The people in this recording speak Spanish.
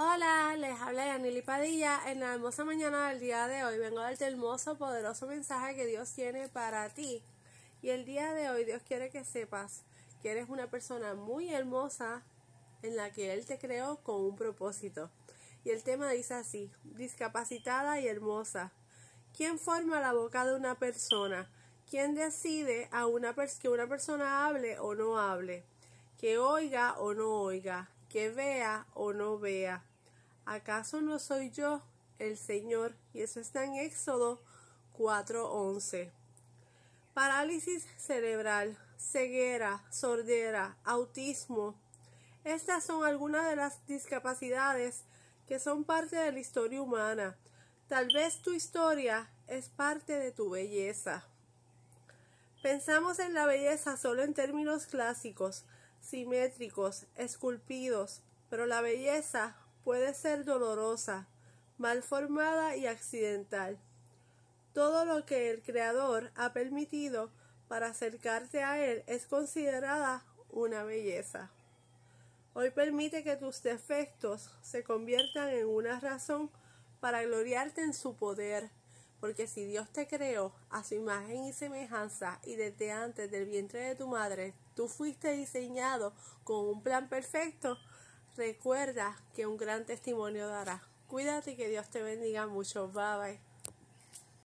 Hola, les habla Yanili Padilla. En la hermosa mañana del día de hoy vengo a darte el hermoso, poderoso mensaje que Dios tiene para ti. Y el día de hoy Dios quiere que sepas que eres una persona muy hermosa en la que Él te creó con un propósito. Y el tema dice así, discapacitada y hermosa. ¿Quién forma la boca de una persona? ¿Quién decide a una que una persona hable o no hable? Que oiga o no oiga que vea o no vea. ¿Acaso no soy yo el Señor? Y eso está en Éxodo 4:11. Parálisis cerebral, ceguera, sordera, autismo. Estas son algunas de las discapacidades que son parte de la historia humana. Tal vez tu historia es parte de tu belleza. Pensamos en la belleza solo en términos clásicos, simétricos, esculpidos, pero la belleza puede ser dolorosa, mal formada y accidental. Todo lo que el Creador ha permitido para acercarte a Él es considerada una belleza. Hoy permite que tus defectos se conviertan en una razón para gloriarte en su poder porque si Dios te creó a su imagen y semejanza y desde antes del vientre de tu madre tú fuiste diseñado con un plan perfecto, recuerda que un gran testimonio dará. Cuídate y que Dios te bendiga mucho. Bye bye.